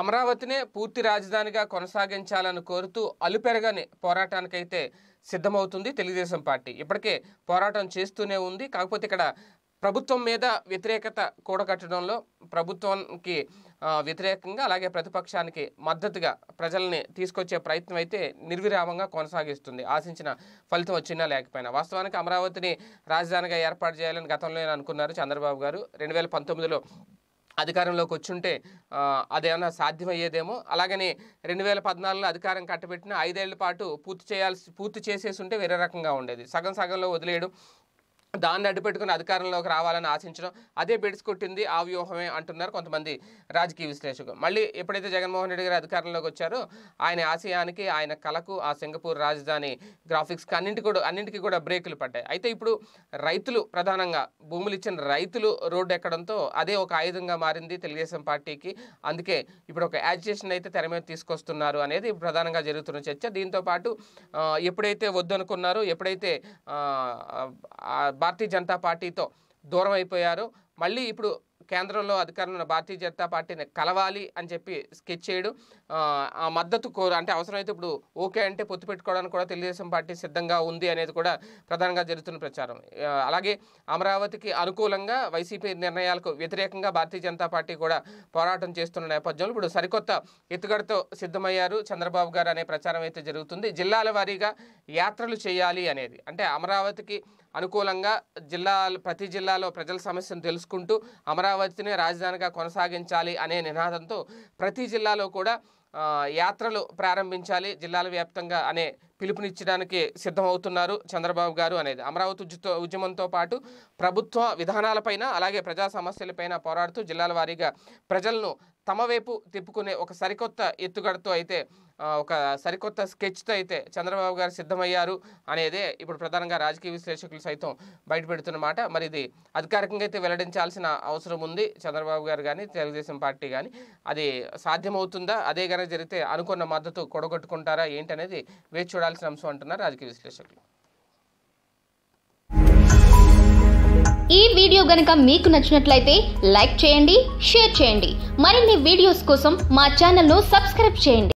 అమరావతినే పూర్తి రాజధానిగా కొనసాగించాలని కోరుతూ అలుపెరగని పోరాటానికైతే సిద్ధమవుతుంది తెలుగుదేశం పార్టీ ఇప్పటికే పోరాటం చేస్తూనే ఉంది కాకపోతే ఇక్కడ ప్రభుత్వం మీద వ్యతిరేకత కూడగట్టడంలో ప్రభుత్వానికి వ్యతిరేకంగా అలాగే ప్రతిపక్షానికి మద్దతుగా ప్రజల్ని తీసుకొచ్చే ప్రయత్నం అయితే నిర్విరామంగా కొనసాగిస్తుంది ఆశించిన ఫలితం వచ్చినా లేకపోయినా వాస్తవానికి అమరావతిని రాజధానిగా ఏర్పాటు చేయాలని గతంలో అనుకున్నారు చంద్రబాబు గారు రెండు వేల పంతొమ్మిదిలో అధికారంలోకి వచ్చుంటే అదేమన్నా సాధ్యమయ్యేదేమో అలాగని రెండు వేల పద్నాలుగులో అధికారం కట్టబెట్టిన ఐదేళ్ల పాటు పూర్తి చేయాల్సి పూర్తి చేసేసి ఉంటే వేరే రకంగా ఉండేది సగం సగంలో వదిలేయడం దాన్ని అడ్డుపెట్టుకుని అధికారంలోకి రావాలని ఆశించడం అదే కొట్టింది ఆ వ్యూహమే అంటున్నారు కొంతమంది రాజకీయ విశ్లేషకులు మళ్ళీ ఎప్పుడైతే జగన్మోహన్ రెడ్డి గారు అధికారంలోకి వచ్చారో ఆయన ఆశయానికి ఆయన కళకు ఆ సింగపూర్ రాజధాని గ్రాఫిక్స్కి అన్నింటి కూడా అన్నింటికి కూడా బ్రేకులు పడ్డాయి అయితే ఇప్పుడు రైతులు ప్రధానంగా భూములు ఇచ్చిన రైతులు రోడ్డు ఎక్కడంతో అదే ఒక ఆయుధంగా మారింది తెలుగుదేశం పార్టీకి అందుకే ఇప్పుడు ఒక యాజిటేషన్ అయితే తెర మీద తీసుకొస్తున్నారు అనేది ప్రధానంగా జరుగుతున్న చర్చ దీంతోపాటు ఎప్పుడైతే వద్దనుకున్నారో ఎప్పుడైతే భారతీయ జనతా పార్టీతో దూరం అయిపోయారు మళ్ళీ ఇప్పుడు కేంద్రంలో అధికారంలో భారతీయ జనతా పార్టీని కలవాలి అని చెప్పి స్కెచ్ చేయడు ఆ మద్దతు కోరు అంటే అవసరమైతే ఇప్పుడు ఓకే అంటే పొత్తు పెట్టుకోవడానికి కూడా తెలుగుదేశం పార్టీ సిద్ధంగా ఉంది అనేది కూడా ప్రధానంగా జరుగుతున్న ప్రచారం అలాగే అమరావతికి అనుకూలంగా వైసీపీ నిర్ణయాలకు వ్యతిరేకంగా భారతీయ జనతా పార్టీ కూడా పోరాటం చేస్తున్న నేపథ్యంలో ఇప్పుడు సరికొత్త ఎత్తుగడతో సిద్ధమయ్యారు చంద్రబాబు గారు అనే ప్రచారం అయితే జరుగుతుంది జిల్లాల వారీగా యాత్రలు చేయాలి అనేది అంటే అమరావతికి అనుకూలంగా జిల్లా ప్రతి జిల్లాలో ప్రజల సమస్యను తెలుసుకుంటూ అమరావతి అమరావతిని రాజధానిగా కొనసాగించాలి అనే నినాదంతో ప్రతి జిల్లాలో కూడా యాత్రలు ప్రారంభించాలి జిల్లాల వ్యాప్తంగా అనే పిలుపునిచ్చడానికి సిద్ధమవుతున్నారు చంద్రబాబు గారు అనేది అమరావతి ఉద్యతో ఉద్యమంతో పాటు ప్రభుత్వ విధానాలపైన అలాగే ప్రజా సమస్యలపైన పోరాడుతూ జిల్లాల వారీగా ప్రజలను తమ వైపు తిప్పుకునే ఒక సరికొత్త ఎత్తుగడతో అయితే ఒక సరికొత్త స్కెచ్తో అయితే చంద్రబాబు గారు సిద్ధమయ్యారు అనేదే ఇప్పుడు ప్రధానంగా రాజకీయ విశ్లేషకులు సైతం బయటపెడుతున్నమాట మరి ఇది అధికారికంగా అయితే వెల్లడించాల్సిన అవసరం ఉంది చంద్రబాబు గారు కానీ తెలుగుదేశం పార్టీ కానీ అది సాధ్యమవుతుందా అదే కనుక జరిగితే అనుకున్న మద్దతు కొడగొట్టుకుంటారా ఏంటనేది వేచి చూడాల్సిన అంశం అంటున్నారు రాజకీయ విశ్లేషకులు ఈ వీడియో గనక మీకు నచ్చినట్లయితే లైక్ చేయండి షేర్ చేయండి మరిన్ని వీడియోస్ కోసం మా ఛానల్ను సబ్స్క్రైబ్ చేయండి